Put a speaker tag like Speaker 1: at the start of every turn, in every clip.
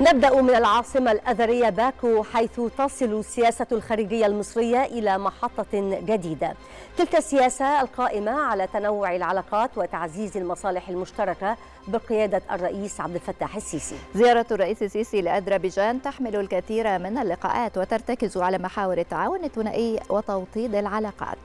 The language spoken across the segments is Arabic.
Speaker 1: نبدأ من العاصمة الاذريه باكو حيث تصل السياسة الخارجية المصرية إلى محطة جديدة تلك السياسة القائمة على تنوع العلاقات وتعزيز المصالح المشتركة بقيادة الرئيس عبد الفتاح السيسي
Speaker 2: زيارة الرئيس السيسي لأذربيجان تحمل الكثير من اللقاءات وترتكز على محاور التعاون الثنائي وتوطيد العلاقات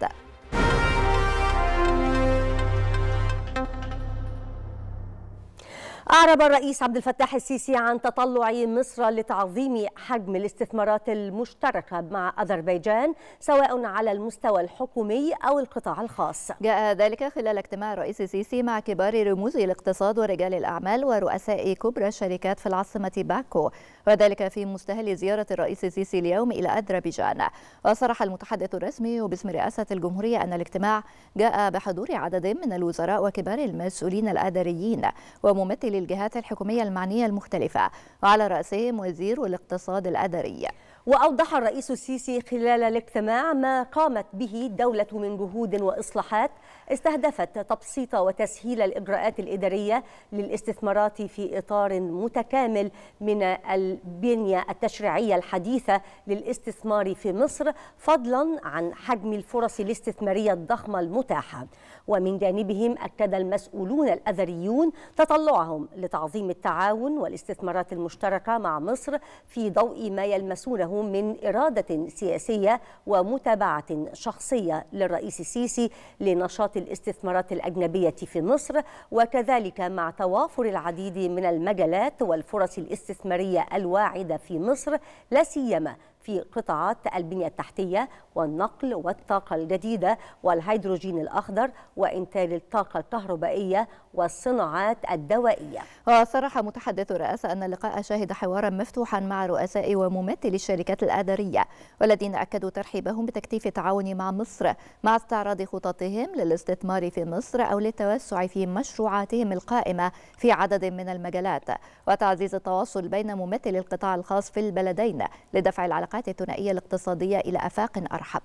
Speaker 1: أعرب الرئيس عبد الفتاح السيسي عن تطلع مصر لتعظيم حجم الاستثمارات المشتركة مع أذربيجان سواء على المستوى الحكومي أو القطاع الخاص جاء ذلك خلال اجتماع
Speaker 2: الرئيس السيسي مع كبار رموز الاقتصاد ورجال الأعمال ورؤساء كبرى الشركات في العاصمة باكو وذلك في مستهل زيارة الرئيس السيسي اليوم إلى أذربيجان وصرح المتحدث الرسمي وباسم رئاسة الجمهورية أن الاجتماع جاء بحضور عدد من الوزراء وكبار المسؤولين الأداريين وممثلي الجهات الحكومية المعنية المختلفة
Speaker 1: وعلى رأسهم وزير الاقتصاد الأدري وأوضح الرئيس السيسي خلال الاجتماع ما قامت به الدولة من جهود وإصلاحات استهدفت تبسيط وتسهيل الإجراءات الإدارية للاستثمارات في إطار متكامل من البنية التشريعية الحديثة للاستثمار في مصر فضلا عن حجم الفرص الاستثمارية الضخمة المتاحة ومن جانبهم أكد المسؤولون الأذريون تطلعهم لتعظيم التعاون والاستثمارات المشتركة مع مصر في ضوء ما يلمسونه من اراده سياسيه ومتابعه شخصيه للرئيس السيسي لنشاط الاستثمارات الاجنبيه في مصر وكذلك مع توافر العديد من المجالات والفرص الاستثماريه الواعده في مصر لا سيما في قطاعات البنية التحتية والنقل والطاقة الجديدة والهيدروجين الأخضر وإنتاج الطاقة الكهربائية والصناعات الدوائية وصرح متحدث الرئاسة أن
Speaker 2: اللقاء شهد حوارا مفتوحا مع رؤساء وممثلي الشركات الآدارية والذين أكدوا ترحيبهم بتكثيف التعاون مع مصر مع استعراض خططهم للاستثمار في مصر أو للتوسع في مشروعاتهم القائمة في عدد من المجالات وتعزيز التواصل بين ممثلي القطاع الخاص في البلدين لدفع العلاقات العلاقات الثنائية الاقتصادية إلى أفاق أرحب